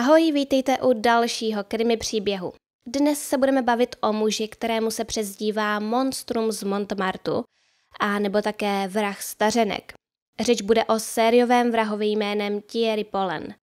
Ahoj, vítejte u dalšího krimi příběhu. Dnes se budeme bavit o muži, kterému se přezdívá Monstrum z Montmartu a nebo také vrah stařenek. Řeč bude o sériovém vrahovi jménem Thierry Polen.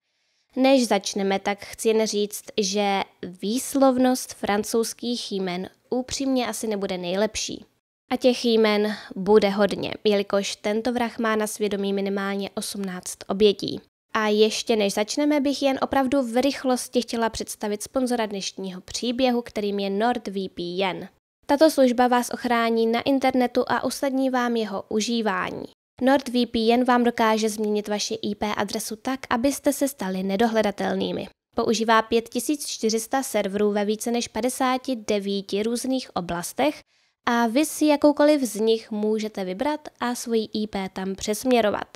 Než začneme, tak chci jen říct, že výslovnost francouzských jmen upřímně asi nebude nejlepší. A těch jmen bude hodně, jelikož tento vrah má na svědomí minimálně 18 obětí. A ještě než začneme, bych jen opravdu v rychlosti chtěla představit sponzora dnešního příběhu, kterým je NordVPN. Tato služba vás ochrání na internetu a usnadní vám jeho užívání. NordVPN vám dokáže změnit vaši IP adresu tak, abyste se stali nedohledatelnými. Používá 5400 serverů ve více než 59 různých oblastech a vy si jakoukoliv z nich můžete vybrat a svoji IP tam přesměrovat.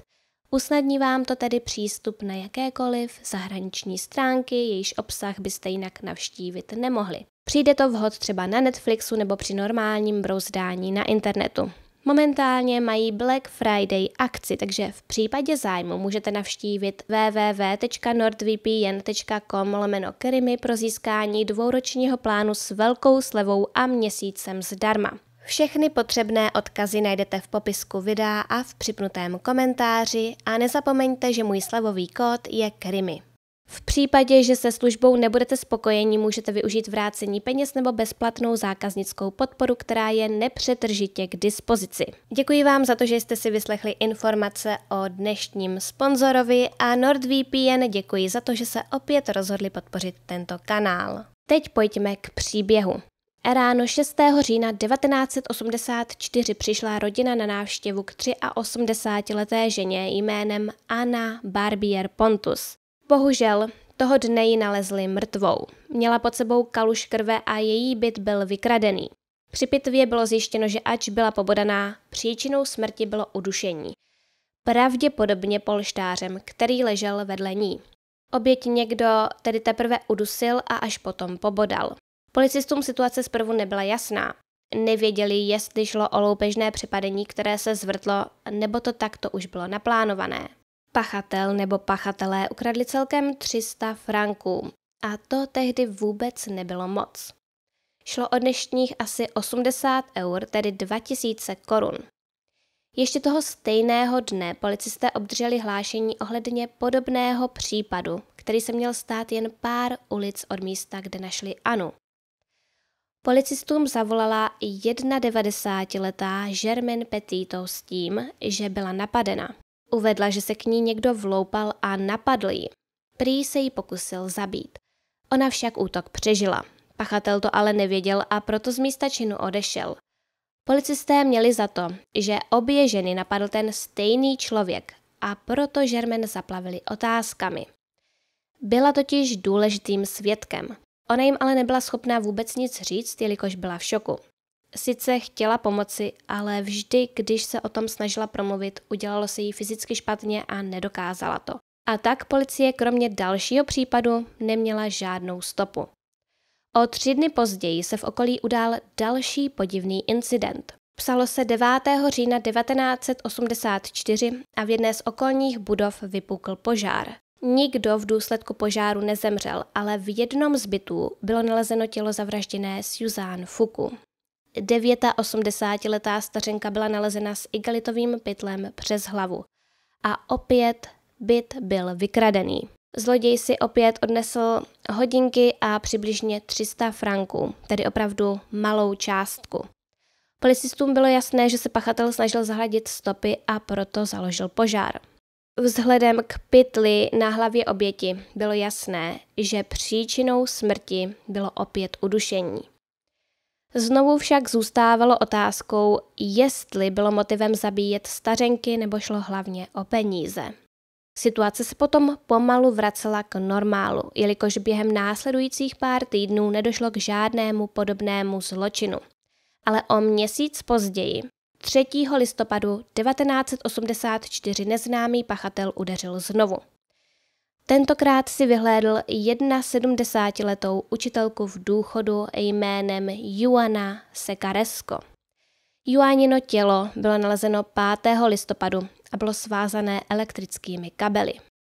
Usnadní vám to tedy přístup na jakékoliv zahraniční stránky, jejíž obsah byste jinak navštívit nemohli. Přijde to vhod třeba na Netflixu nebo při normálním brouzdání na internetu. Momentálně mají Black Friday akci, takže v případě zájmu můžete navštívit www.nordvpn.com lomeno pro získání dvouročního plánu s velkou slevou a měsícem zdarma. Všechny potřebné odkazy najdete v popisku videa a v připnutém komentáři a nezapomeňte, že můj slevový kód je KRIMI. V případě, že se službou nebudete spokojeni, můžete využít vrácení peněz nebo bezplatnou zákaznickou podporu, která je nepřetržitě k dispozici. Děkuji vám za to, že jste si vyslechli informace o dnešním sponzorovi a NordVPN děkuji za to, že se opět rozhodli podpořit tento kanál. Teď pojďme k příběhu. Ráno 6. října 1984 přišla rodina na návštěvu k 83-leté ženě jménem Anna Barbier Pontus. Bohužel, toho dne ji nalezli mrtvou. Měla pod sebou kaluš krve a její byt byl vykradený. Při pitvě bylo zjištěno, že ač byla pobodaná, příčinou smrti bylo udušení. Pravděpodobně polštářem, který ležel vedle ní. Oběť někdo tedy teprve udusil a až potom pobodal. Policistům situace zprvu nebyla jasná. Nevěděli, jestli šlo o loupežné přepadení, které se zvrtlo, nebo to takto už bylo naplánované. Pachatel nebo pachatelé ukradli celkem 300 franků a to tehdy vůbec nebylo moc. Šlo o dnešních asi 80 eur, tedy 2000 korun. Ještě toho stejného dne policisté obdrželi hlášení ohledně podobného případu, který se měl stát jen pár ulic od místa, kde našli Anu. Policistům zavolala 91-letá Germaine Petito s tím, že byla napadena. Uvedla, že se k ní někdo vloupal a napadl ji. Prý se ji pokusil zabít. Ona však útok přežila. Pachatel to ale nevěděl a proto z místa činu odešel. Policisté měli za to, že obě ženy napadl ten stejný člověk a proto Žermen zaplavili otázkami. Byla totiž důležitým svědkem. Ona jim ale nebyla schopná vůbec nic říct, jelikož byla v šoku. Sice chtěla pomoci, ale vždy, když se o tom snažila promluvit, udělalo se jí fyzicky špatně a nedokázala to. A tak policie kromě dalšího případu neměla žádnou stopu. O tři dny později se v okolí udál další podivný incident. Psalo se 9. října 1984 a v jedné z okolních budov vypukl požár. Nikdo v důsledku požáru nezemřel, ale v jednom z bytů bylo nalezeno tělo zavražděné Suzanne Fuku. 89-letá stařenka byla nalezena s igalitovým pytlem přes hlavu. A opět byt byl vykradený. Zloděj si opět odnesl hodinky a přibližně 300 franků, tedy opravdu malou částku. Policistům bylo jasné, že se pachatel snažil zahladit stopy a proto založil požár. Vzhledem k pytli na hlavě oběti bylo jasné, že příčinou smrti bylo opět udušení. Znovu však zůstávalo otázkou, jestli bylo motivem zabíjet stařenky nebo šlo hlavně o peníze. Situace se potom pomalu vracela k normálu, jelikož během následujících pár týdnů nedošlo k žádnému podobnému zločinu. Ale o měsíc později 3. listopadu 1984 neznámý pachatel udeřil znovu. Tentokrát si vyhlédl 71-letou učitelku v důchodu jménem Juana Sekaresko. Juanino tělo bylo nalezeno 5. listopadu a bylo svázané elektrickými kabely.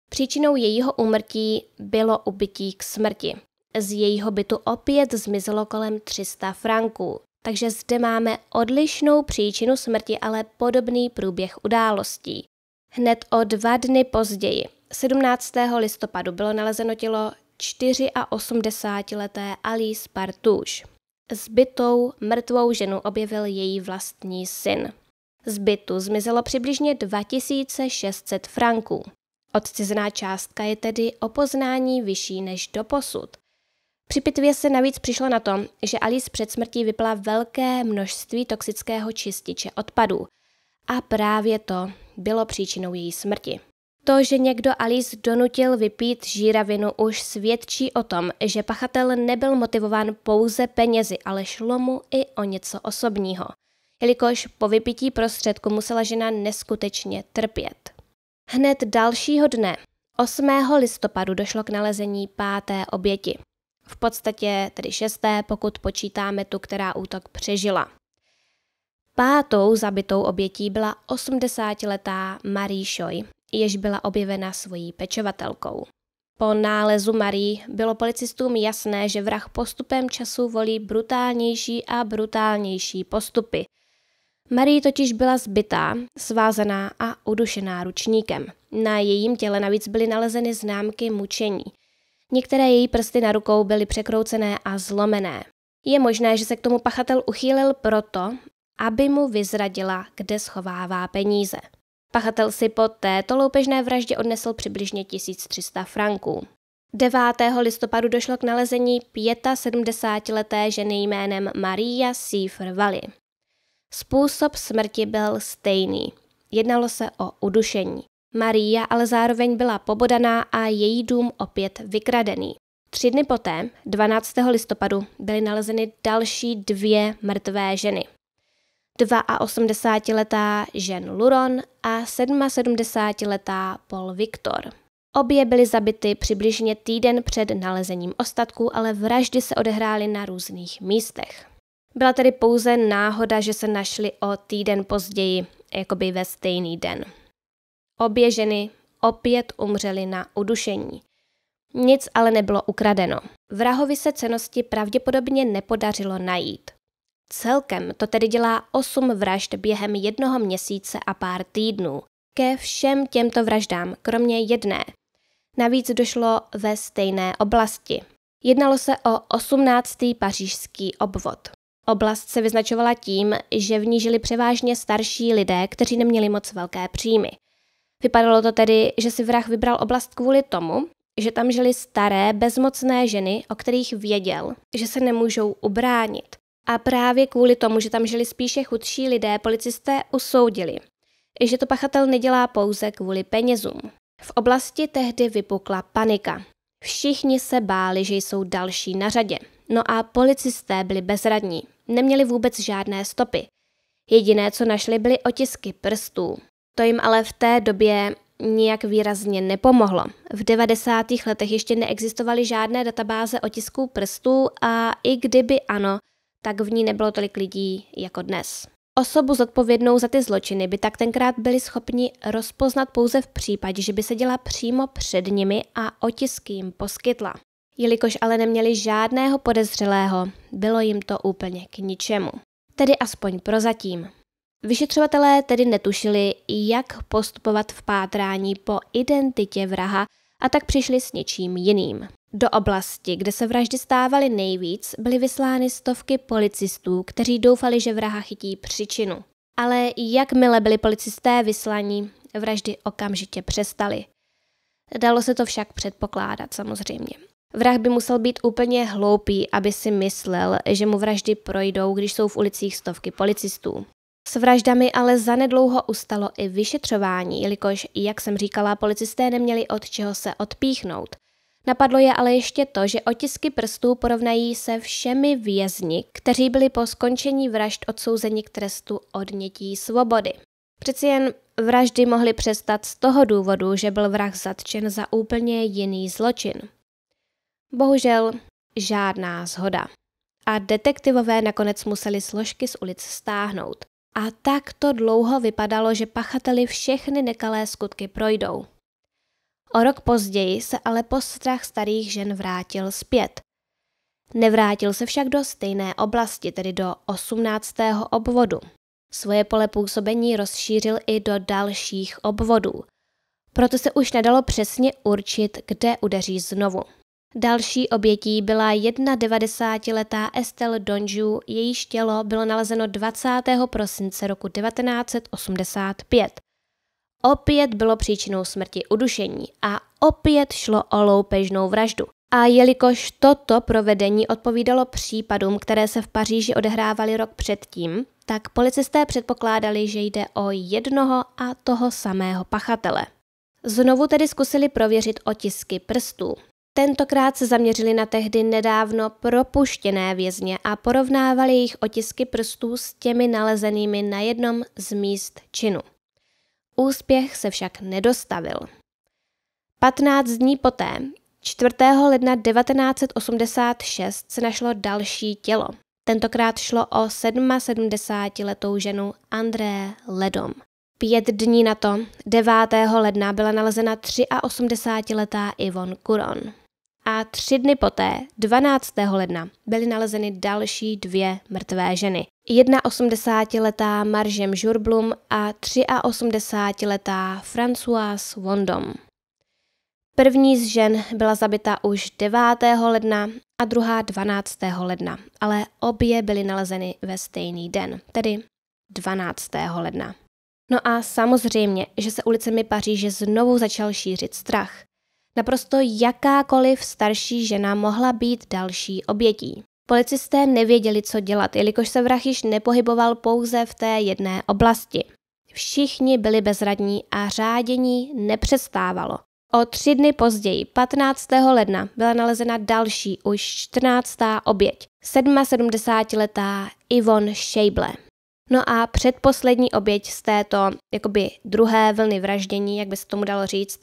Příčinou jejího úmrtí bylo ubytí k smrti. Z jejího bytu opět zmizelo kolem 300 franků, takže zde máme odlišnou příčinu smrti, ale podobný průběh událostí. Hned o dva dny později, 17. listopadu, bylo nalezeno tělo 84-leté Alice Partouche. Zbytou mrtvou ženu objevil její vlastní syn. Zbytu zmizelo přibližně 2600 franků. Odcizená částka je tedy o poznání vyšší než doposud. Při pitvě se navíc přišlo na to, že Alice před smrtí vypla velké množství toxického čističe odpadů. A právě to bylo příčinou její smrti. To, že někdo Alice donutil vypít žíravinu, už svědčí o tom, že pachatel nebyl motivován pouze penězi, ale šlo mu i o něco osobního, jelikož po vypití prostředku musela žena neskutečně trpět. Hned dalšího dne, 8. listopadu, došlo k nalezení páté oběti v podstatě tedy šesté, pokud počítáme tu, která útok přežila. Pátou zabitou obětí byla 80-letá Marie Shoy, jež byla objevena svojí pečovatelkou. Po nálezu Marie bylo policistům jasné, že vrah postupem času volí brutálnější a brutálnější postupy. Marie totiž byla zbytá, svázaná a udušená ručníkem. Na jejím těle navíc byly nalezeny známky mučení – Některé její prsty na rukou byly překroucené a zlomené. Je možné, že se k tomu pachatel uchýlil proto, aby mu vyzradila, kde schovává peníze. Pachatel si po této loupežné vraždě odnesl přibližně 1300 franků. 9. listopadu došlo k nalezení 75-leté ženy jménem Maria Seifer Valley. Způsob smrti byl stejný. Jednalo se o udušení. Maria ale zároveň byla pobodaná a její dům opět vykradený. Tři dny poté, 12. listopadu, byly nalezeny další dvě mrtvé ženy. 82-letá žen Luron a 77-letá Paul Victor. Obě byly zabity přibližně týden před nalezením ostatků, ale vraždy se odehrály na různých místech. Byla tedy pouze náhoda, že se našly o týden později, jakoby ve stejný den. Obě ženy opět umřely na udušení. Nic ale nebylo ukradeno. Vrahovi se cenosti pravděpodobně nepodařilo najít. Celkem to tedy dělá 8 vražd během jednoho měsíce a pár týdnů. Ke všem těmto vraždám, kromě jedné. Navíc došlo ve stejné oblasti. Jednalo se o 18. pařížský obvod. Oblast se vyznačovala tím, že v ní žili převážně starší lidé, kteří neměli moc velké příjmy – Vypadalo to tedy, že si vrah vybral oblast kvůli tomu, že tam žili staré, bezmocné ženy, o kterých věděl, že se nemůžou ubránit. A právě kvůli tomu, že tam žili spíše chudší lidé, policisté usoudili, že to pachatel nedělá pouze kvůli penězům. V oblasti tehdy vypukla panika. Všichni se báli, že jsou další na řadě. No a policisté byli bezradní. Neměli vůbec žádné stopy. Jediné, co našli, byly otisky prstů. To jim ale v té době nijak výrazně nepomohlo. V 90. letech ještě neexistovaly žádné databáze otisků prstů a i kdyby ano, tak v ní nebylo tolik lidí jako dnes. Osobu zodpovědnou za ty zločiny by tak tenkrát byli schopni rozpoznat pouze v případě, že by seděla přímo před nimi a otisky jim poskytla. Jelikož ale neměli žádného podezřelého, bylo jim to úplně k ničemu. Tedy aspoň prozatím. Vyšetřovatelé tedy netušili, jak postupovat v pátrání po identitě vraha a tak přišli s něčím jiným. Do oblasti, kde se vraždy stávaly nejvíc, byly vyslány stovky policistů, kteří doufali, že vraha chytí příčinu. Ale jakmile byli policisté vyslaní, vraždy okamžitě přestaly. Dalo se to však předpokládat samozřejmě. Vrah by musel být úplně hloupý, aby si myslel, že mu vraždy projdou, když jsou v ulicích stovky policistů. S vraždami ale zanedlouho ustalo i vyšetřování, jelikož, jak jsem říkala, policisté neměli od čeho se odpíchnout. Napadlo je ale ještě to, že otisky prstů porovnají se všemi vězni, kteří byli po skončení vražd odsouzeni k trestu odnětí svobody. Přeci jen vraždy mohly přestat z toho důvodu, že byl vrah zatčen za úplně jiný zločin. Bohužel žádná zhoda. A detektivové nakonec museli složky z ulic stáhnout. A tak to dlouho vypadalo, že pachateli všechny nekalé skutky projdou. O rok později se ale po strach starých žen vrátil zpět. Nevrátil se však do stejné oblasti, tedy do 18. obvodu. Svoje pole působení rozšířil i do dalších obvodů. Proto se už nedalo přesně určit, kde udeří znovu. Další obětí byla 91-letá Estelle Donju, jejíž tělo bylo nalezeno 20. prosince roku 1985. Opět bylo příčinou smrti udušení a opět šlo o loupežnou vraždu. A jelikož toto provedení odpovídalo případům, které se v Paříži odehrávaly rok předtím, tak policisté předpokládali, že jde o jednoho a toho samého pachatele. Znovu tedy zkusili prověřit otisky prstů. Tentokrát se zaměřili na tehdy nedávno propuštěné vězně a porovnávali jejich otisky prstů s těmi nalezenými na jednom z míst činu. Úspěch se však nedostavil. 15 dní poté, 4. ledna 1986, se našlo další tělo. Tentokrát šlo o 77-letou ženu André Ledom. Pět dní na to, 9. ledna, byla nalezena 83-letá Ivon Kuron a tři dny poté, 12. ledna, byly nalezeny další dvě mrtvé ženy. Jedna 80-letá Maržem Žurblum a 83-letá Françoise Vondom. První z žen byla zabita už 9. ledna a druhá 12. ledna, ale obě byly nalezeny ve stejný den, tedy 12. ledna. No a samozřejmě, že se ulicemi Paříže znovu začal šířit strach. Naprosto jakákoliv starší žena mohla být další obětí. Policisté nevěděli, co dělat, jelikož se vrah již nepohyboval pouze v té jedné oblasti. Všichni byli bezradní a řádění nepřestávalo. O tři dny později, 15. ledna, byla nalezena další, už 14. oběť, 77-letá Yvonne Šejble. No a předposlední oběť z této jakoby druhé vlny vraždění, jak by se tomu dalo říct,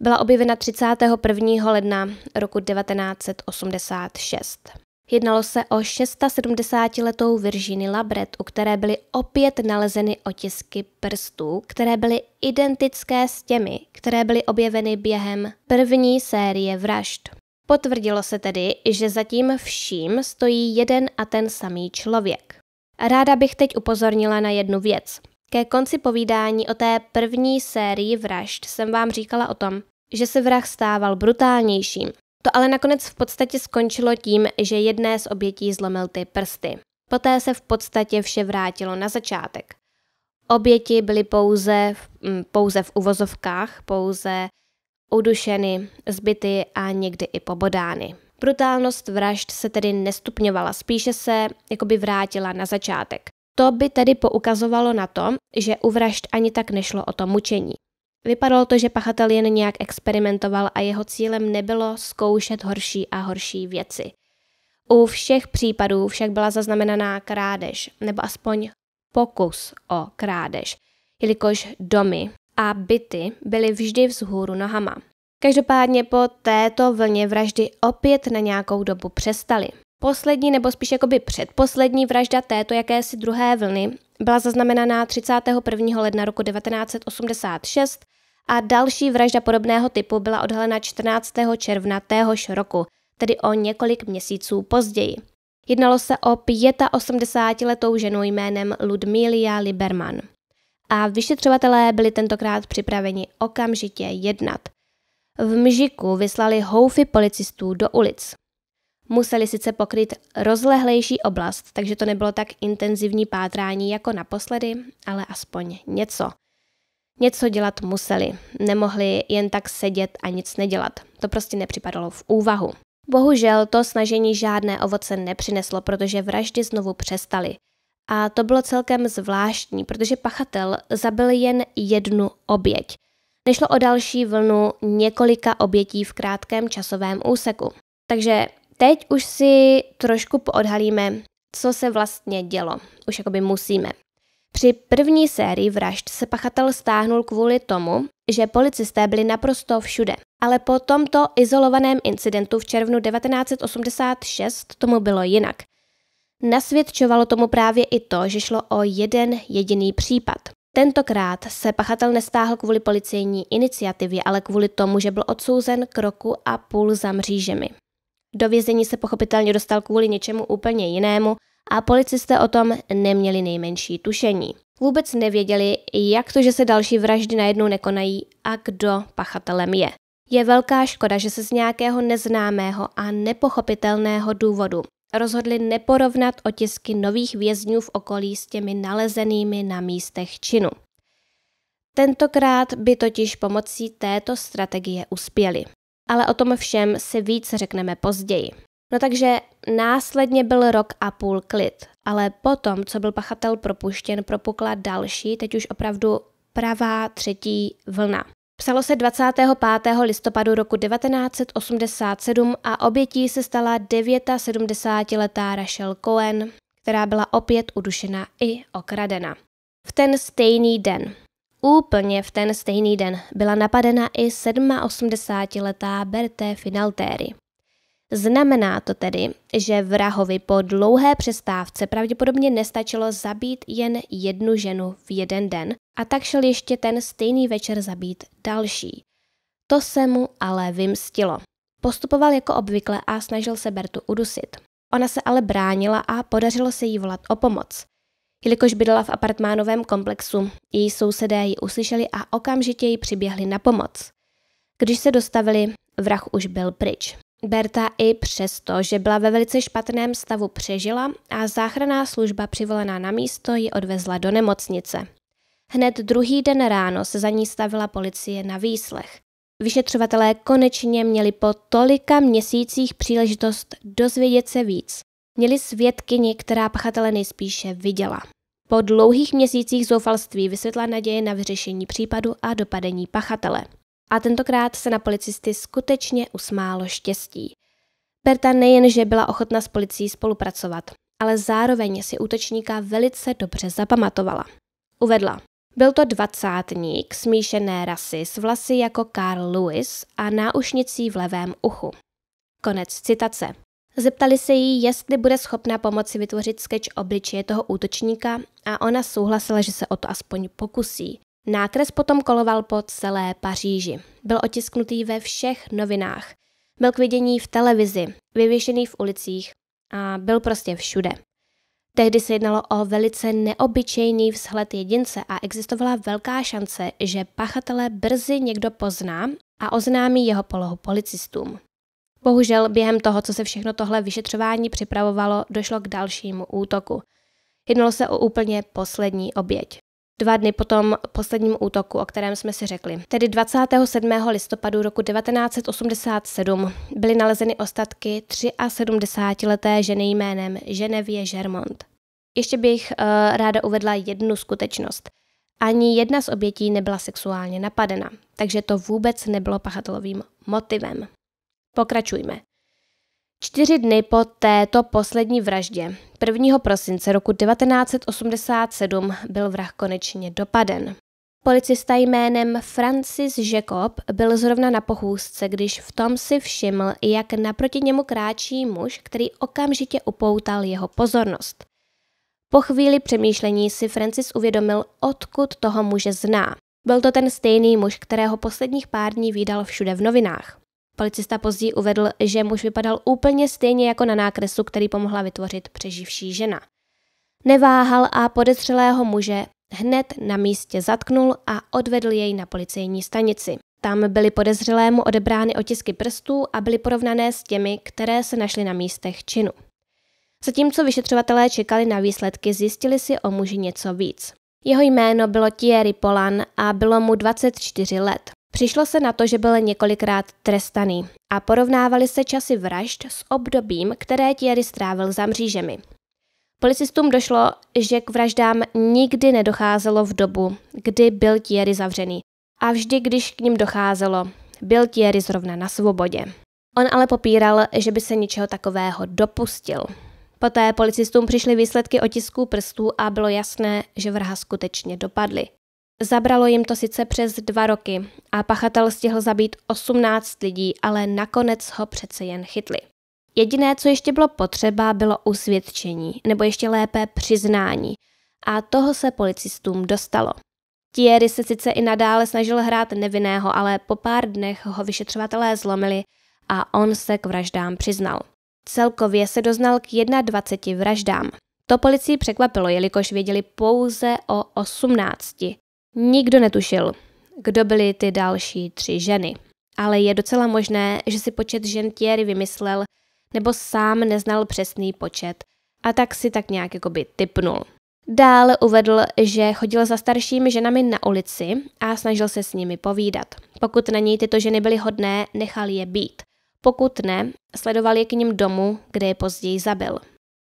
byla objevena 31. ledna roku 1986. Jednalo se o 670-letou Virginii Labret, u které byly opět nalezeny otisky prstů, které byly identické s těmi, které byly objeveny během první série vražd. Potvrdilo se tedy, že zatím vším stojí jeden a ten samý člověk. Ráda bych teď upozornila na jednu věc. Ke konci povídání o té první sérii vražd jsem vám říkala o tom, že se vrah stával brutálnějším. To ale nakonec v podstatě skončilo tím, že jedné z obětí zlomil ty prsty. Poté se v podstatě vše vrátilo na začátek. Oběti byly pouze, mm, pouze v uvozovkách, pouze udušeny, zbyty a někdy i pobodány. Brutálnost vražd se tedy nestupňovala, spíše se jakoby vrátila na začátek. To by tedy poukazovalo na to, že u vražd ani tak nešlo o to mučení. Vypadalo to, že pachatel jen nějak experimentoval a jeho cílem nebylo zkoušet horší a horší věci. U všech případů však byla zaznamenaná krádež, nebo aspoň pokus o krádež, jelikož domy a byty byly vždy vzhůru nohama. Každopádně po této vlně vraždy opět na nějakou dobu přestaly. Poslední nebo spíš jakoby předposlední vražda této jakési druhé vlny byla zaznamenaná 31. ledna roku 1986 a další vražda podobného typu byla odhalena 14. června téhož roku, tedy o několik měsíců později. Jednalo se o 85-letou ženu jménem Ludmília Liberman. A vyšetřovatelé byli tentokrát připraveni okamžitě jednat. V Mžiku vyslali houfy policistů do ulic. Museli sice pokryt rozlehlejší oblast, takže to nebylo tak intenzivní pátrání jako naposledy, ale aspoň něco. Něco dělat museli, nemohli jen tak sedět a nic nedělat. To prostě nepřipadalo v úvahu. Bohužel to snažení žádné ovoce nepřineslo, protože vraždy znovu přestaly. A to bylo celkem zvláštní, protože pachatel zabil jen jednu oběť. Nešlo o další vlnu několika obětí v krátkém časovém úseku. Takže Teď už si trošku poodhalíme, co se vlastně dělo. Už jakoby musíme. Při první sérii vražd se pachatel stáhnul kvůli tomu, že policisté byli naprosto všude. Ale po tomto izolovaném incidentu v červnu 1986 tomu bylo jinak. Nasvědčovalo tomu právě i to, že šlo o jeden jediný případ. Tentokrát se pachatel nestáhl kvůli policejní iniciativě, ale kvůli tomu, že byl odsouzen k roku a půl za mřížemi. Do vězení se pochopitelně dostal kvůli něčemu úplně jinému a policisté o tom neměli nejmenší tušení. Vůbec nevěděli, jak to, že se další vraždy najednou nekonají a kdo pachatelem je. Je velká škoda, že se z nějakého neznámého a nepochopitelného důvodu rozhodli neporovnat otisky nových vězňů v okolí s těmi nalezenými na místech činu. Tentokrát by totiž pomocí této strategie uspěli ale o tom všem si víc řekneme později. No takže následně byl rok a půl klid, ale potom, co byl pachatel propuštěn, propukla další, teď už opravdu pravá třetí vlna. Psalo se 25. listopadu roku 1987 a obětí se stala 79-letá Rachel Cohen, která byla opět udušena i okradena. V ten stejný den. Úplně v ten stejný den byla napadena i 87-letá Berté Finaltéry. Znamená to tedy, že vrahovi po dlouhé přestávce pravděpodobně nestačilo zabít jen jednu ženu v jeden den a tak šel ještě ten stejný večer zabít další. To se mu ale vymstilo. Postupoval jako obvykle a snažil se Bertu udusit. Ona se ale bránila a podařilo se jí volat o pomoc. Jelikož bydlela v apartmánovém komplexu, její sousedé ji uslyšeli a okamžitě ji přiběhli na pomoc. Když se dostavili, vrah už byl pryč. Berta i přesto, že byla ve velice špatném stavu, přežila a záchranná služba přivolená na místo ji odvezla do nemocnice. Hned druhý den ráno se za ní stavila policie na výslech. Vyšetřovatelé konečně měli po tolika měsících příležitost dozvědět se víc. Měli svědkyni, která pachatele nejspíše viděla. Po dlouhých měsících zoufalství vysvětla naděje na vyřešení případu a dopadení pachatele. A tentokrát se na policisty skutečně usmálo štěstí. Berta nejenže byla ochotna s policií spolupracovat, ale zároveň si útočníka velice dobře zapamatovala. Uvedla. Byl to dvacátník smíšené rasy s vlasy jako Carl Lewis a náušnicí v levém uchu. Konec citace. Zeptali se jí, jestli bude schopná pomoci vytvořit sketch obličeje toho útočníka a ona souhlasila, že se o to aspoň pokusí. Nákres potom koloval po celé Paříži. Byl otisknutý ve všech novinách. Byl k vidění v televizi, vyvěšený v ulicích a byl prostě všude. Tehdy se jednalo o velice neobyčejný vzhled jedince a existovala velká šance, že pachatele brzy někdo pozná a oznámí jeho polohu policistům. Bohužel během toho, co se všechno tohle vyšetřování připravovalo, došlo k dalšímu útoku. Jednalo se o úplně poslední oběť. Dva dny po tom posledním útoku, o kterém jsme si řekli, tedy 27. listopadu roku 1987, byly nalezeny ostatky 73-leté ženy jménem Ženevě Žermont. Ještě bych uh, ráda uvedla jednu skutečnost. Ani jedna z obětí nebyla sexuálně napadena, takže to vůbec nebylo pachatelovým motivem. Pokračujme. Čtyři dny po této poslední vraždě, 1. prosince roku 1987, byl vrah konečně dopaden. Policista jménem Francis Jacob byl zrovna na pochůzce, když v tom si všiml, jak naproti němu kráčí muž, který okamžitě upoutal jeho pozornost. Po chvíli přemýšlení si Francis uvědomil, odkud toho muže zná. Byl to ten stejný muž, kterého posledních pár dní vydal všude v novinách. Policista později uvedl, že muž vypadal úplně stejně jako na nákresu, který pomohla vytvořit přeživší žena. Neváhal a podezřelého muže hned na místě zatknul a odvedl jej na policejní stanici. Tam byly podezřelému odebrány otisky prstů a byly porovnané s těmi, které se našly na místech činu. Zatímco vyšetřovatelé čekali na výsledky, zjistili si o muži něco víc. Jeho jméno bylo Thierry Polan a bylo mu 24 let. Přišlo se na to, že byl několikrát trestaný a porovnávali se časy vražd s obdobím, které Thierry strávil za mřížemi. Policistům došlo, že k vraždám nikdy nedocházelo v dobu, kdy byl Thierry zavřený. A vždy, když k ním docházelo, byl Thierry zrovna na svobodě. On ale popíral, že by se ničeho takového dopustil. Poté policistům přišly výsledky otisků prstů a bylo jasné, že vraha skutečně dopadly. Zabralo jim to sice přes dva roky a pachatel stihl zabít 18 lidí, ale nakonec ho přece jen chytli. Jediné, co ještě bylo potřeba, bylo usvědčení, nebo ještě lépe přiznání. A toho se policistům dostalo. Thierry se sice i nadále snažil hrát nevinného, ale po pár dnech ho vyšetřovatelé zlomili a on se k vraždám přiznal. Celkově se doznal k 21 vraždám. To policii překvapilo, jelikož věděli pouze o 18. Nikdo netušil, kdo byly ty další tři ženy. Ale je docela možné, že si počet žen Thierry vymyslel nebo sám neznal přesný počet a tak si tak nějak jako by typnul. Dále uvedl, že chodil za staršími ženami na ulici a snažil se s nimi povídat. Pokud na něj tyto ženy byly hodné, nechal je být. Pokud ne, sledoval je k ním domů, kde je později zabil.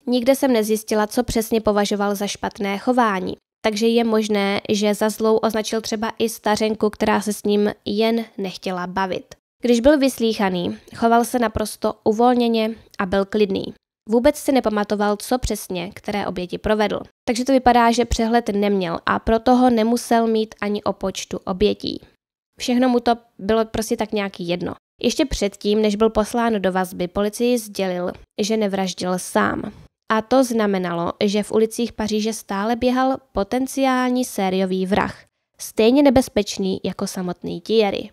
Nikde jsem nezjistila, co přesně považoval za špatné chování takže je možné, že za zlou označil třeba i stařenku, která se s ním jen nechtěla bavit. Když byl vyslíchaný, choval se naprosto uvolněně a byl klidný. Vůbec si nepamatoval, co přesně, které oběti provedl. Takže to vypadá, že přehled neměl a proto ho nemusel mít ani o počtu obětí. Všechno mu to bylo prostě tak nějaký jedno. Ještě předtím, než byl poslán do vazby, policii sdělil, že nevraždil sám. A to znamenalo, že v ulicích Paříže stále běhal potenciální sériový vrah, stejně nebezpečný jako samotný Thierry.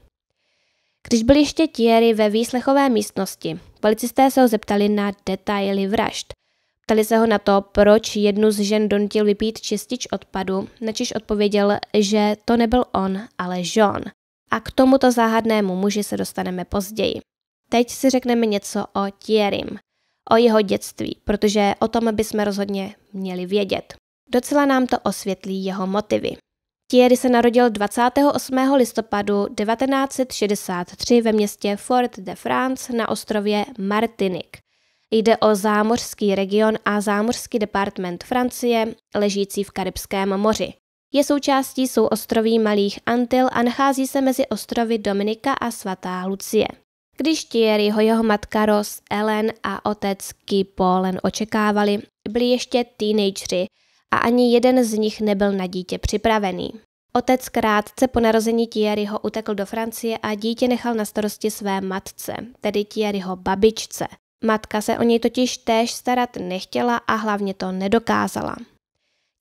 Když byl ještě Thierry ve výslechové místnosti, policisté se ho zeptali na detaily vražd. Ptali se ho na to, proč jednu z žen donutil vypít čistič odpadu, načiž odpověděl, že to nebyl on, ale Jean. A k tomuto záhadnému muži se dostaneme později. Teď si řekneme něco o Thierrym o jeho dětství, protože o tom bychom rozhodně měli vědět. Docela nám to osvětlí jeho motivy. Thierry se narodil 28. listopadu 1963 ve městě Fort de France na ostrově Martinique. Jde o zámořský region a zámořský departement Francie, ležící v Karibském moři. Je součástí souostroví Malých Antil a nachází se mezi ostrovy Dominika a Svatá Lucie. Když ho jeho matka Ross Ellen a otec Polen očekávali, byli ještě teenageři a ani jeden z nich nebyl na dítě připravený. Otec krátce po narození Thierryho utekl do Francie a dítě nechal na starosti své matce, tedy Thierryho babičce. Matka se o něj totiž též starat nechtěla a hlavně to nedokázala.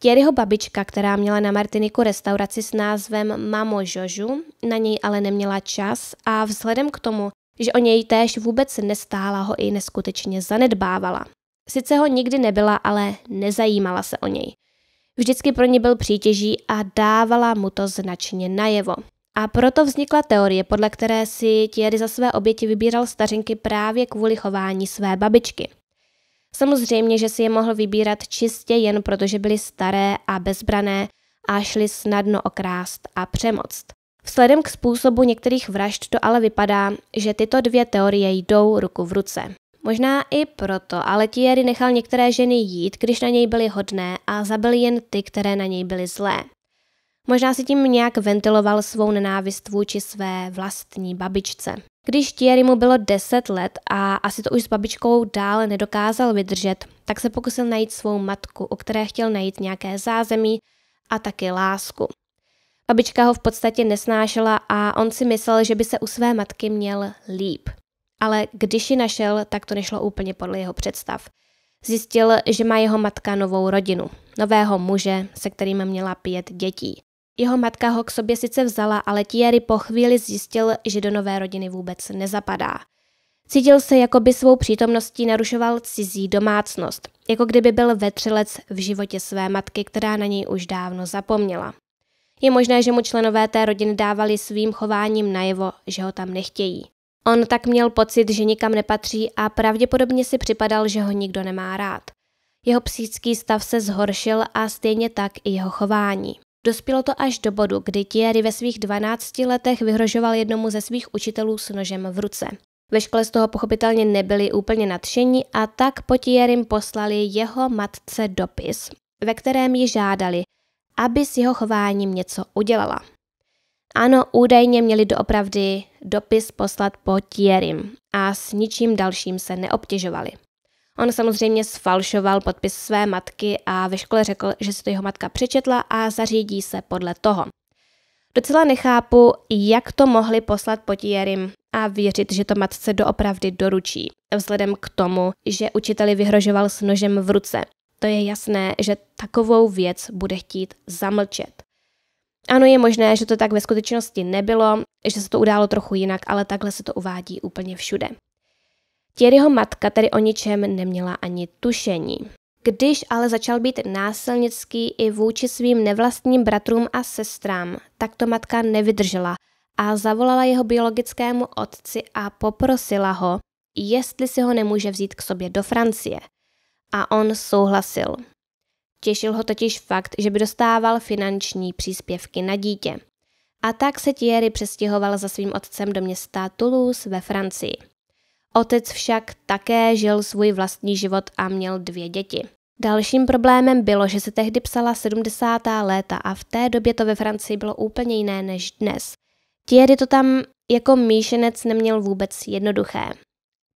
Thierryho babička, která měla na Martiniku restauraci s názvem Mamo Jožu, na něj ale neměla čas a vzhledem k tomu, že o něj též vůbec nestála ho i neskutečně zanedbávala. Sice ho nikdy nebyla, ale nezajímala se o něj. Vždycky pro ně byl přítěží a dávala mu to značně najevo. A proto vznikla teorie, podle které si Thierry za své oběti vybíral stařinky právě kvůli chování své babičky. Samozřejmě, že si je mohl vybírat čistě jen proto, že byly staré a bezbrané a šly snadno okrást a přemoct. Vzhledem k způsobu některých vražd to ale vypadá, že tyto dvě teorie jdou ruku v ruce. Možná i proto, ale Thierry nechal některé ženy jít, když na něj byly hodné a zabil jen ty, které na něj byly zlé. Možná si tím nějak ventiloval svou nenávist vůči své vlastní babičce. Když Thierry mu bylo 10 let a asi to už s babičkou dále nedokázal vydržet, tak se pokusil najít svou matku, u které chtěl najít nějaké zázemí a taky lásku. Babička ho v podstatě nesnášela a on si myslel, že by se u své matky měl líp. Ale když ji našel, tak to nešlo úplně podle jeho představ. Zjistil, že má jeho matka novou rodinu, nového muže, se kterým měla pět dětí. Jeho matka ho k sobě sice vzala, ale Thierry po chvíli zjistil, že do nové rodiny vůbec nezapadá. Cítil se, jako by svou přítomností narušoval cizí domácnost, jako kdyby byl vetřelec v životě své matky, která na něj už dávno zapomněla. Je možné, že mu členové té rodiny dávali svým chováním najevo, že ho tam nechtějí. On tak měl pocit, že nikam nepatří a pravděpodobně si připadal, že ho nikdo nemá rád. Jeho psychický stav se zhoršil a stejně tak i jeho chování. Dospělo to až do bodu, kdy Thierry ve svých 12 letech vyhrožoval jednomu ze svých učitelů s nožem v ruce. Ve škole z toho pochopitelně nebyli úplně nadšení a tak po Thierrym poslali jeho matce dopis, ve kterém ji žádali, aby s jeho chováním něco udělala. Ano, údajně měli doopravdy dopis poslat po Thierrym a s ničím dalším se neobtěžovali. On samozřejmě sfalšoval podpis své matky a ve škole řekl, že si to jeho matka přečetla a zařídí se podle toho. Docela nechápu, jak to mohli poslat Thierrym a věřit, že to matce doopravdy doručí, vzhledem k tomu, že učiteli vyhrožoval s nožem v ruce to je jasné, že takovou věc bude chtít zamlčet. Ano, je možné, že to tak ve skutečnosti nebylo, že se to událo trochu jinak, ale takhle se to uvádí úplně všude. Thierryho matka tedy o ničem neměla ani tušení. Když ale začal být násilnický i vůči svým nevlastním bratrům a sestrám, tak to matka nevydržela a zavolala jeho biologickému otci a poprosila ho, jestli si ho nemůže vzít k sobě do Francie – a on souhlasil. Těšil ho totiž fakt, že by dostával finanční příspěvky na dítě. A tak se Thierry přestěhoval za svým otcem do města Toulouse ve Francii. Otec však také žil svůj vlastní život a měl dvě děti. Dalším problémem bylo, že se tehdy psala 70. léta a v té době to ve Francii bylo úplně jiné než dnes. Thierry to tam jako míšenec neměl vůbec jednoduché.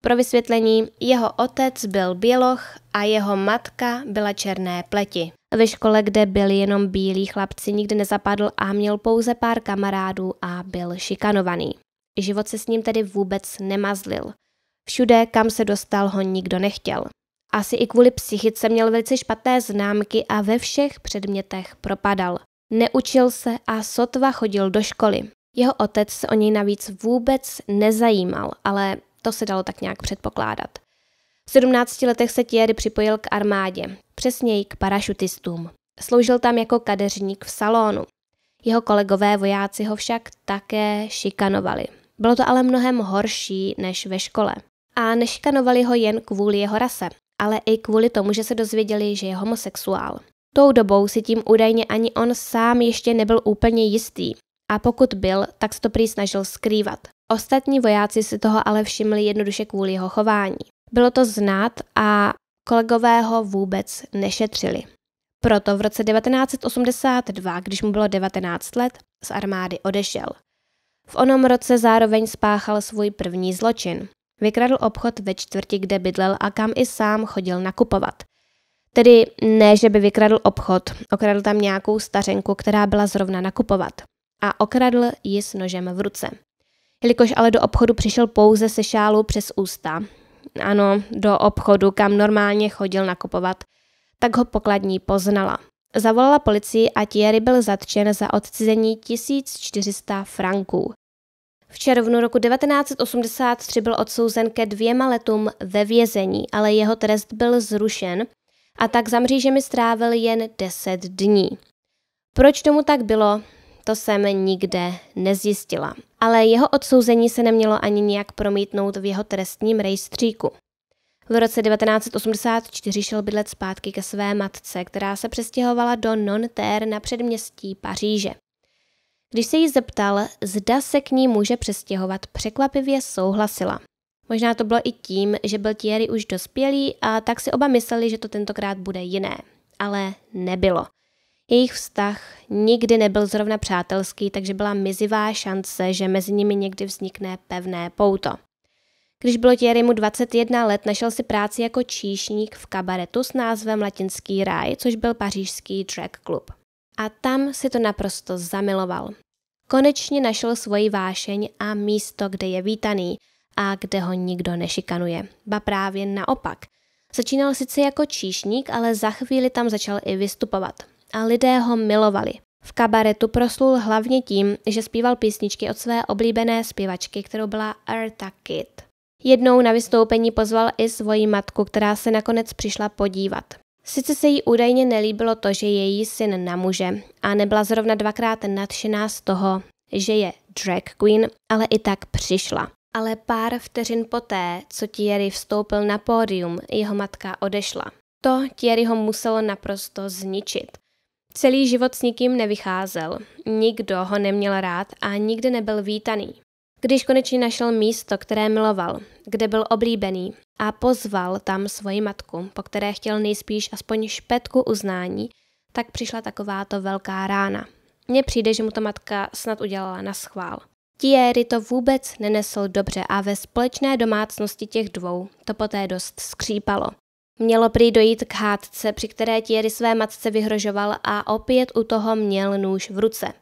Pro vysvětlení, jeho otec byl běloch a jeho matka byla černé pleti. Ve škole, kde byli jenom bílí chlapci, nikdy nezapadl a měl pouze pár kamarádů a byl šikanovaný. Život se s ním tedy vůbec nemazlil. Všude, kam se dostal, ho nikdo nechtěl. Asi i kvůli psychice měl velice špatné známky a ve všech předmětech propadal. Neučil se a sotva chodil do školy. Jeho otec se o něj navíc vůbec nezajímal, ale to se dalo tak nějak předpokládat. V 17 letech se Thierry připojil k armádě, přesněji k parašutistům. Sloužil tam jako kadeřník v salonu. Jeho kolegové vojáci ho však také šikanovali. Bylo to ale mnohem horší než ve škole. A nešikanovali ho jen kvůli jeho rase, ale i kvůli tomu, že se dozvěděli, že je homosexuál. Tou dobou si tím údajně ani on sám ještě nebyl úplně jistý a pokud byl, tak se to prý snažil skrývat. Ostatní vojáci si toho ale všimli jednoduše kvůli jeho chování. Bylo to znát a kolegové ho vůbec nešetřili. Proto v roce 1982, když mu bylo 19 let, z armády odešel. V onom roce zároveň spáchal svůj první zločin. Vykradl obchod ve čtvrti, kde bydlel a kam i sám chodil nakupovat. Tedy ne, že by vykradl obchod, okradl tam nějakou stařenku, která byla zrovna nakupovat. A okradl ji s nožem v ruce jelikož ale do obchodu přišel pouze se šálu přes ústa. Ano, do obchodu, kam normálně chodil nakupovat. Tak ho pokladní poznala. Zavolala policii a Thierry byl zatčen za odcizení 1400 franků. V červnu roku 1983 byl odsouzen ke dvěma letům ve vězení, ale jeho trest byl zrušen a tak za mřížemi strávil jen 10 dní. Proč tomu tak bylo, to jsem nikde nezjistila ale jeho odsouzení se nemělo ani nijak promítnout v jeho trestním rejstříku. V roce 1984 šel bydlet zpátky ke své matce, která se přestěhovala do Nanterre na předměstí Paříže. Když se jí zeptal, zda se k ní může přestěhovat, překvapivě souhlasila. Možná to bylo i tím, že byl Thierry už dospělý a tak si oba mysleli, že to tentokrát bude jiné. Ale nebylo. Jejich vztah nikdy nebyl zrovna přátelský, takže byla mizivá šance, že mezi nimi někdy vznikne pevné pouto. Když bylo Thierrymu 21 let, našel si práci jako číšník v kabaretu s názvem Latinský ráj, což byl pařížský drag klub. A tam si to naprosto zamiloval. Konečně našel svoji vášeň a místo, kde je vítaný a kde ho nikdo nešikanuje. Ba právě naopak. Začínal sice jako číšník, ale za chvíli tam začal i vystupovat a lidé ho milovali. V kabaretu proslul hlavně tím, že zpíval písničky od své oblíbené zpěvačky, kterou byla Erta Kitt. Jednou na vystoupení pozval i svoji matku, která se nakonec přišla podívat. Sice se jí údajně nelíbilo to, že její syn na muže a nebyla zrovna dvakrát nadšená z toho, že je drag queen, ale i tak přišla. Ale pár vteřin poté, co Thierry vstoupil na pódium, jeho matka odešla. To Thierryho muselo naprosto zničit. Celý život s nikým nevycházel, nikdo ho neměl rád a nikdy nebyl vítaný. Když konečně našel místo, které miloval, kde byl oblíbený a pozval tam svoji matku, po které chtěl nejspíš aspoň špetku uznání, tak přišla takováto velká rána. Mně přijde, že mu to matka snad udělala na schvál. Thierry to vůbec nenesl dobře a ve společné domácnosti těch dvou to poté dost skřípalo. Mělo prý dojít k hádce, při které Thierry své matce vyhrožoval a opět u toho měl nůž v ruce.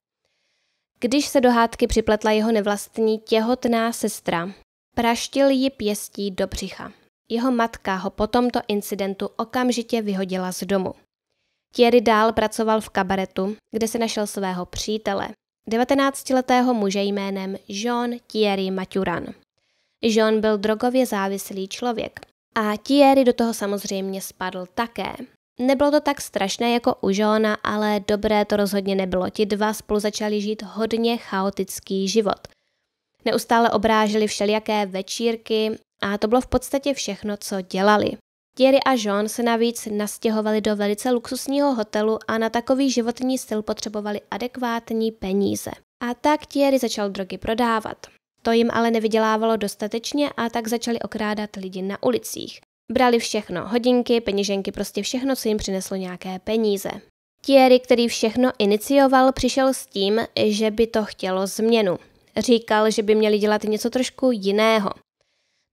Když se do hádky připletla jeho nevlastní těhotná sestra, praštil ji pěstí do břicha. Jeho matka ho po tomto incidentu okamžitě vyhodila z domu. Thierry dál pracoval v kabaretu, kde se našel svého přítele, 19-letého muže jménem Jean Thierry Maturan. Jean byl drogově závislý člověk a Thierry do toho samozřejmě spadl také. Nebylo to tak strašné jako u Johna, ale dobré to rozhodně nebylo. Ti dva spolu začali žít hodně chaotický život. Neustále obráželi všelijaké večírky a to bylo v podstatě všechno, co dělali. Thierry a John se navíc nastěhovali do velice luxusního hotelu a na takový životní styl potřebovali adekvátní peníze. A tak Thierry začal drogy prodávat. To jim ale nevydělávalo dostatečně a tak začali okrádat lidi na ulicích. Brali všechno, hodinky, peněženky, prostě všechno, co jim přineslo nějaké peníze. Thierry, který všechno inicioval, přišel s tím, že by to chtělo změnu. Říkal, že by měli dělat něco trošku jiného.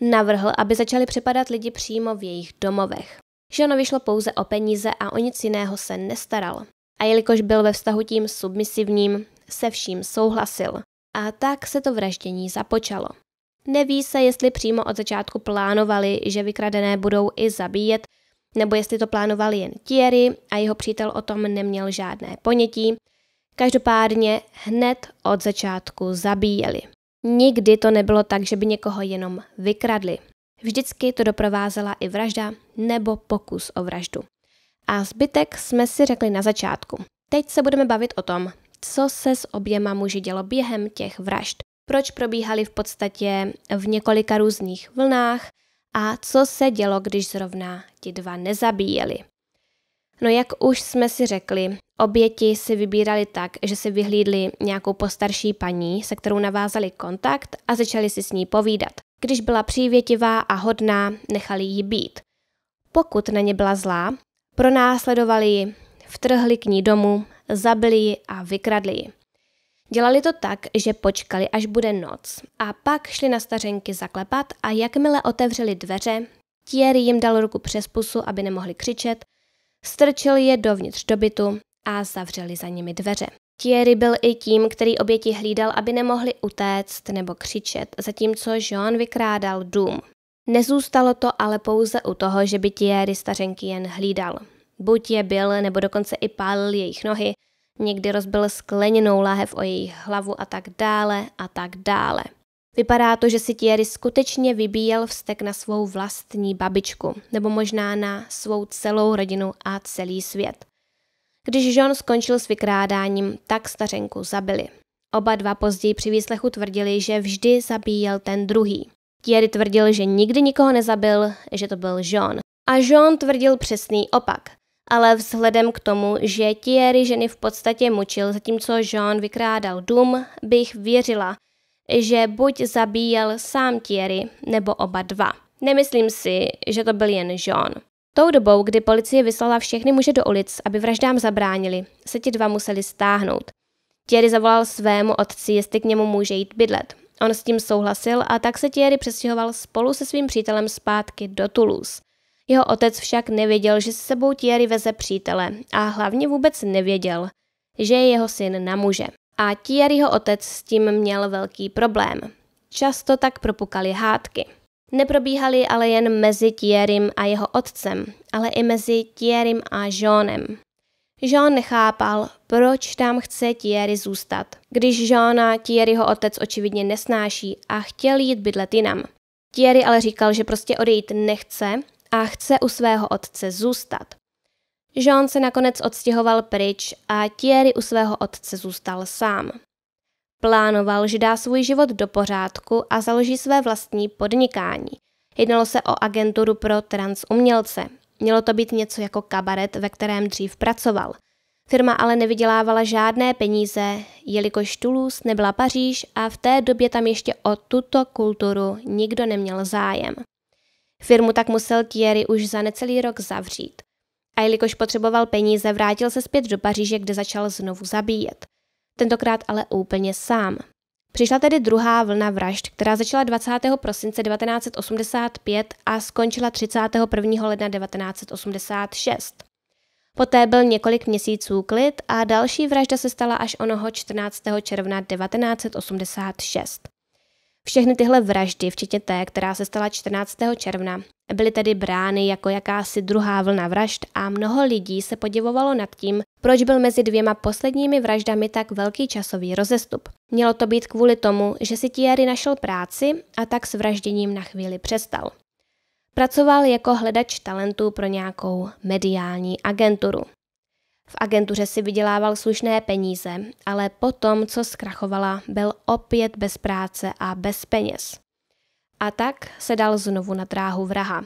Navrhl, aby začali přepadat lidi přímo v jejich domovech. Žanovi vyšlo pouze o peníze a o nic jiného se nestaral. A jelikož byl ve vztahu tím submisivním, se vším souhlasil a tak se to vraždění započalo. Neví se, jestli přímo od začátku plánovali, že vykradené budou i zabíjet, nebo jestli to plánovali jen Thierry a jeho přítel o tom neměl žádné ponětí. Každopádně hned od začátku zabíjeli. Nikdy to nebylo tak, že by někoho jenom vykradli. Vždycky to doprovázela i vražda nebo pokus o vraždu. A zbytek jsme si řekli na začátku. Teď se budeme bavit o tom, co se s oběma muži dělo během těch vražd, proč probíhali v podstatě v několika různých vlnách a co se dělo, když zrovna ti dva nezabíjeli. No jak už jsme si řekli, oběti si vybírali tak, že si vyhlídli nějakou postarší paní, se kterou navázali kontakt a začali si s ní povídat. Když byla přívětivá a hodná, nechali ji být. Pokud na ně byla zlá, pronásledovali ji, vtrhli k ní domů, zabili ji a vykradli ji. Dělali to tak, že počkali, až bude noc a pak šli na stařenky zaklepat a jakmile otevřeli dveře, Thierry jim dal ruku přes pusu, aby nemohli křičet, strčili je dovnitř do bytu a zavřeli za nimi dveře. Thierry byl i tím, který oběti hlídal, aby nemohli utéct nebo křičet, zatímco Jean vykrádal dům. Nezůstalo to ale pouze u toho, že by Thierry stařenky jen hlídal. Buď je byl nebo dokonce i pálil jejich nohy, někdy rozbil skleněnou láhev o jejich hlavu a tak dále a tak dále. Vypadá to, že si Thierry skutečně vybíjel vztek na svou vlastní babičku, nebo možná na svou celou rodinu a celý svět. Když John skončil s vykrádáním, tak stařenku zabili. Oba dva později při výslechu tvrdili, že vždy zabíjel ten druhý. Thierry tvrdil, že nikdy nikoho nezabil, že to byl John. A John tvrdil přesný opak ale vzhledem k tomu, že Thierry ženy v podstatě mučil, zatímco Jean vykrádal dům, bych věřila, že buď zabíjel sám Thierry, nebo oba dva. Nemyslím si, že to byl jen Jean. Tou dobou, kdy policie vyslala všechny muže do ulic, aby vraždám zabránili, se ti dva museli stáhnout. Thierry zavolal svému otci, jestli k němu může jít bydlet. On s tím souhlasil a tak se Thierry přestěhoval spolu se svým přítelem zpátky do Toulouse. Jeho otec však nevěděl, že s sebou Thierry veze přítele a hlavně vůbec nevěděl, že je jeho syn na muže. A Thierryho otec s tím měl velký problém. Často tak propukaly hádky. Neprobíhaly ale jen mezi Thierrym a jeho otcem, ale i mezi Thierrym a Jeanem. Jean nechápal, proč tam chce Thierry zůstat, když Jeana Thierryho otec očividně nesnáší a chtěl jít bydlet jinam. Thierry ale říkal, že prostě odejít nechce a chce u svého otce zůstat. Jean se nakonec odstěhoval pryč a Thierry u svého otce zůstal sám. Plánoval, že dá svůj život do pořádku a založí své vlastní podnikání. Jednalo se o agenturu pro transumělce. Mělo to být něco jako kabaret, ve kterém dřív pracoval. Firma ale nevydělávala žádné peníze, jelikož Toulouse nebyla Paříž a v té době tam ještě o tuto kulturu nikdo neměl zájem. Firmu tak musel Thierry už za necelý rok zavřít. A jelikož potřeboval peníze, vrátil se zpět do Paříže, kde začal znovu zabíjet. Tentokrát ale úplně sám. Přišla tedy druhá vlna vražd, která začala 20. prosince 1985 a skončila 31. ledna 1986. Poté byl několik měsíců klid a další vražda se stala až onoho 14. června 1986. Všechny tyhle vraždy, včetně té, která se stala 14. června, byly tedy brány jako jakási druhá vlna vražd a mnoho lidí se podivovalo nad tím, proč byl mezi dvěma posledními vraždami tak velký časový rozestup. Mělo to být kvůli tomu, že si Thierry našel práci a tak s vražděním na chvíli přestal. Pracoval jako hledač talentů pro nějakou mediální agenturu. V agentuře si vydělával slušné peníze, ale potom, co zkrachovala, byl opět bez práce a bez peněz. A tak se dal znovu na dráhu vraha.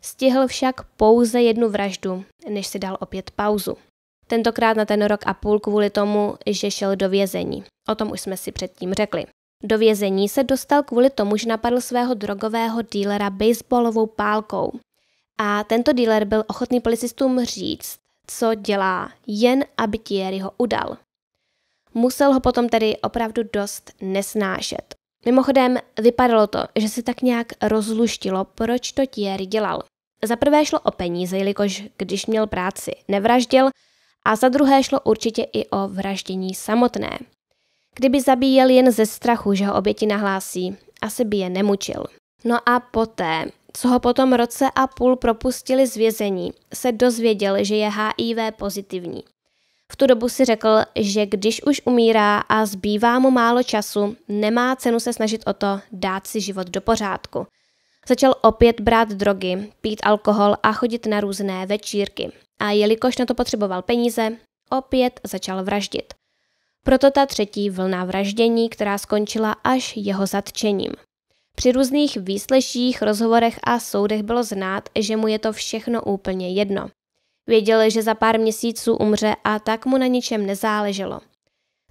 Stihl však pouze jednu vraždu, než si dal opět pauzu. Tentokrát na ten rok a půl kvůli tomu, že šel do vězení. O tom už jsme si předtím řekli. Do vězení se dostal kvůli tomu, že napadl svého drogového dílera baseballovou pálkou. A tento díler byl ochotný policistům říct, co dělá, jen aby Thierry ho udal. Musel ho potom tedy opravdu dost nesnášet. Mimochodem, vypadalo to, že se tak nějak rozluštilo, proč to Thierry dělal. Za prvé šlo o peníze, jelikož když měl práci, nevraždil, a za druhé šlo určitě i o vraždění samotné. Kdyby zabíjel jen ze strachu, že ho oběti nahlásí, asi by je nemučil. No a poté co ho potom roce a půl propustili z vězení, se dozvěděl, že je HIV pozitivní. V tu dobu si řekl, že když už umírá a zbývá mu málo času, nemá cenu se snažit o to dát si život do pořádku. Začal opět brát drogy, pít alkohol a chodit na různé večírky. A jelikož na to potřeboval peníze, opět začal vraždit. Proto ta třetí vlna vraždění, která skončila až jeho zatčením. Při různých výsleších, rozhovorech a soudech bylo znát, že mu je to všechno úplně jedno. Věděl, že za pár měsíců umře a tak mu na ničem nezáleželo.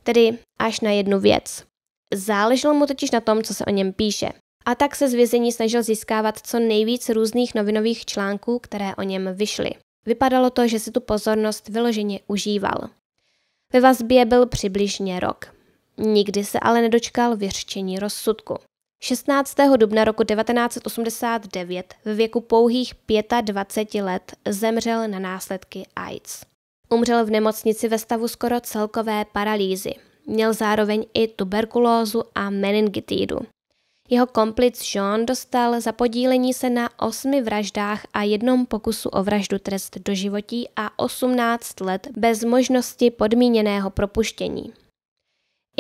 Tedy až na jednu věc. Záleželo mu totiž na tom, co se o něm píše. A tak se z vězení snažil získávat co nejvíc různých novinových článků, které o něm vyšly. Vypadalo to, že si tu pozornost vyloženě užíval. Ve vazbě byl přibližně rok. Nikdy se ale nedočkal vyřčení rozsudku. 16. dubna roku 1989 ve věku pouhých 25 let zemřel na následky AIDS. Umřel v nemocnici ve stavu skoro celkové paralýzy. Měl zároveň i tuberkulózu a meningitidu. Jeho komplic Jean dostal za podílení se na osmi vraždách a jednom pokusu o vraždu trest do životí a 18 let bez možnosti podmíněného propuštění.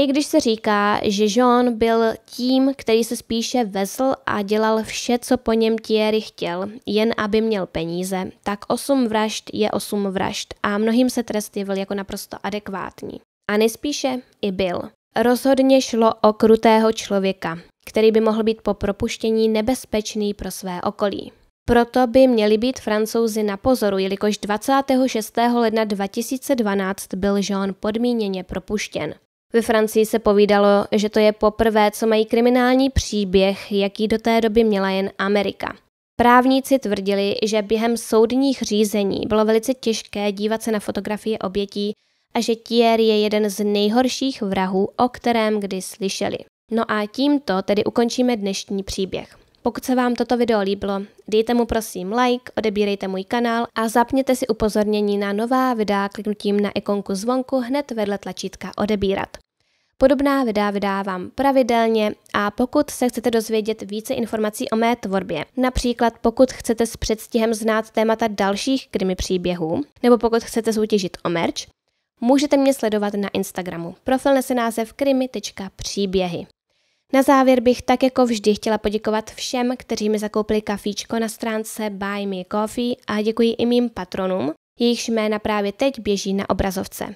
I když se říká, že Jean byl tím, který se spíše vezl a dělal vše, co po něm Thierry chtěl, jen aby měl peníze, tak osm vražd je osm vražd a mnohým se trest jevil jako naprosto adekvátní. A nejspíše i byl. Rozhodně šlo o krutého člověka, který by mohl být po propuštění nebezpečný pro své okolí. Proto by měli být francouzi na pozoru, jelikož 26. ledna 2012 byl Jean podmíněně propuštěn. Ve Francii se povídalo, že to je poprvé, co mají kriminální příběh, jaký do té doby měla jen Amerika. Právníci tvrdili, že během soudních řízení bylo velice těžké dívat se na fotografie obětí a že Tier je jeden z nejhorších vrahů, o kterém kdy slyšeli. No a tímto tedy ukončíme dnešní příběh. Pokud se vám toto video líbilo, dejte mu prosím like, odebírejte můj kanál a zapněte si upozornění na nová videa kliknutím na ikonku zvonku hned vedle tlačítka odebírat. Podobná videa vydávám pravidelně a pokud se chcete dozvědět více informací o mé tvorbě, například pokud chcete s předstihem znát témata dalších krimi příběhů, nebo pokud chcete soutěžit o merch, můžete mě sledovat na Instagramu. Profil nese název krimi.příběhy. Na závěr bych tak jako vždy chtěla poděkovat všem, kteří mi zakoupili kafíčko na stránce Buy Me Coffee a děkuji i mým patronům, jejichž jména právě teď běží na obrazovce.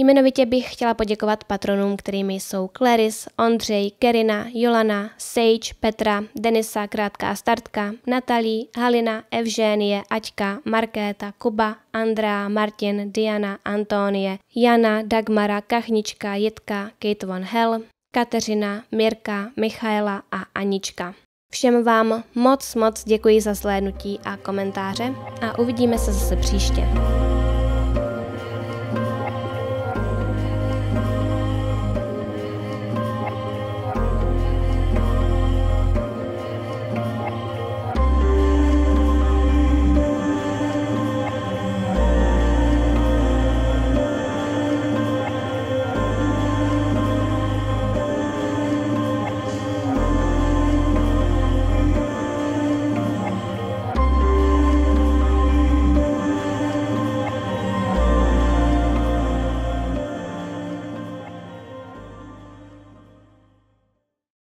Jmenovitě bych chtěla poděkovat patronům, kterými jsou Kleris, Ondřej, Kerina, Jolana, Sage, Petra, Denisa, Krátká Startka, Natalí, Halina, Evženie, Aťka, Markéta, Kuba, Andrea, Martin, Diana, Antonie, Jana, Dagmara, Kachnička, Jitka, Kate von Hell, Kateřina, Mirka, Michaela a Anička. Všem vám moc, moc děkuji za zhlédnutí a komentáře a uvidíme se zase příště.